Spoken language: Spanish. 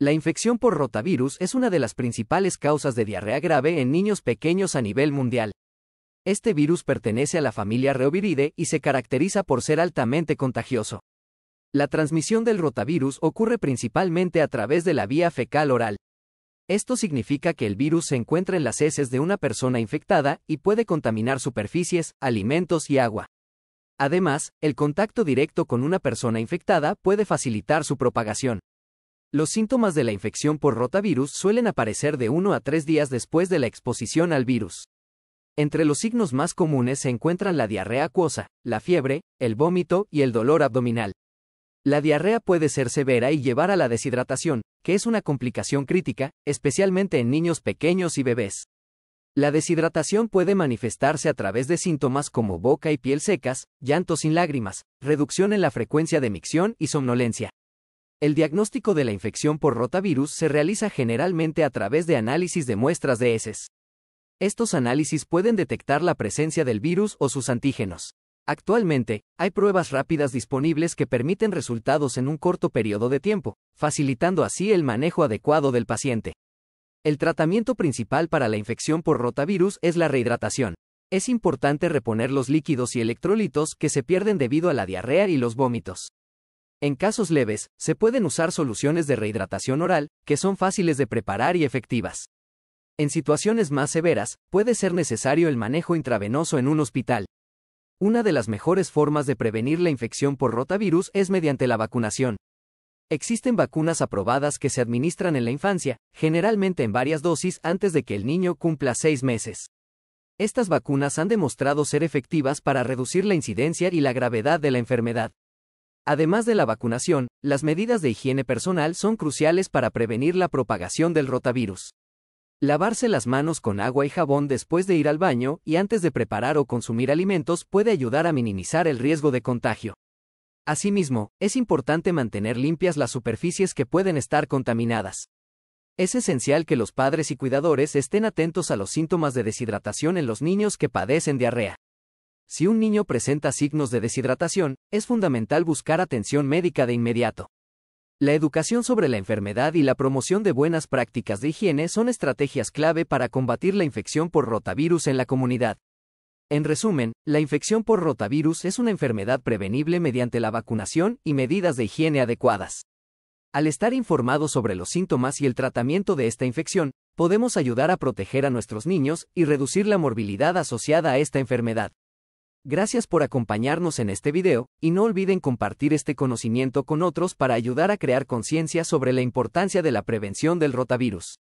La infección por rotavirus es una de las principales causas de diarrea grave en niños pequeños a nivel mundial. Este virus pertenece a la familia Reoviridae y se caracteriza por ser altamente contagioso. La transmisión del rotavirus ocurre principalmente a través de la vía fecal oral. Esto significa que el virus se encuentra en las heces de una persona infectada y puede contaminar superficies, alimentos y agua. Además, el contacto directo con una persona infectada puede facilitar su propagación. Los síntomas de la infección por rotavirus suelen aparecer de 1 a 3 días después de la exposición al virus. Entre los signos más comunes se encuentran la diarrea acuosa, la fiebre, el vómito y el dolor abdominal. La diarrea puede ser severa y llevar a la deshidratación, que es una complicación crítica, especialmente en niños pequeños y bebés. La deshidratación puede manifestarse a través de síntomas como boca y piel secas, llanto sin lágrimas, reducción en la frecuencia de micción y somnolencia. El diagnóstico de la infección por rotavirus se realiza generalmente a través de análisis de muestras de heces. Estos análisis pueden detectar la presencia del virus o sus antígenos. Actualmente, hay pruebas rápidas disponibles que permiten resultados en un corto periodo de tiempo, facilitando así el manejo adecuado del paciente. El tratamiento principal para la infección por rotavirus es la rehidratación. Es importante reponer los líquidos y electrolitos que se pierden debido a la diarrea y los vómitos. En casos leves, se pueden usar soluciones de rehidratación oral, que son fáciles de preparar y efectivas. En situaciones más severas, puede ser necesario el manejo intravenoso en un hospital. Una de las mejores formas de prevenir la infección por rotavirus es mediante la vacunación. Existen vacunas aprobadas que se administran en la infancia, generalmente en varias dosis antes de que el niño cumpla seis meses. Estas vacunas han demostrado ser efectivas para reducir la incidencia y la gravedad de la enfermedad. Además de la vacunación, las medidas de higiene personal son cruciales para prevenir la propagación del rotavirus. Lavarse las manos con agua y jabón después de ir al baño y antes de preparar o consumir alimentos puede ayudar a minimizar el riesgo de contagio. Asimismo, es importante mantener limpias las superficies que pueden estar contaminadas. Es esencial que los padres y cuidadores estén atentos a los síntomas de deshidratación en los niños que padecen diarrea. Si un niño presenta signos de deshidratación, es fundamental buscar atención médica de inmediato. La educación sobre la enfermedad y la promoción de buenas prácticas de higiene son estrategias clave para combatir la infección por rotavirus en la comunidad. En resumen, la infección por rotavirus es una enfermedad prevenible mediante la vacunación y medidas de higiene adecuadas. Al estar informados sobre los síntomas y el tratamiento de esta infección, podemos ayudar a proteger a nuestros niños y reducir la morbilidad asociada a esta enfermedad. Gracias por acompañarnos en este video, y no olviden compartir este conocimiento con otros para ayudar a crear conciencia sobre la importancia de la prevención del rotavirus.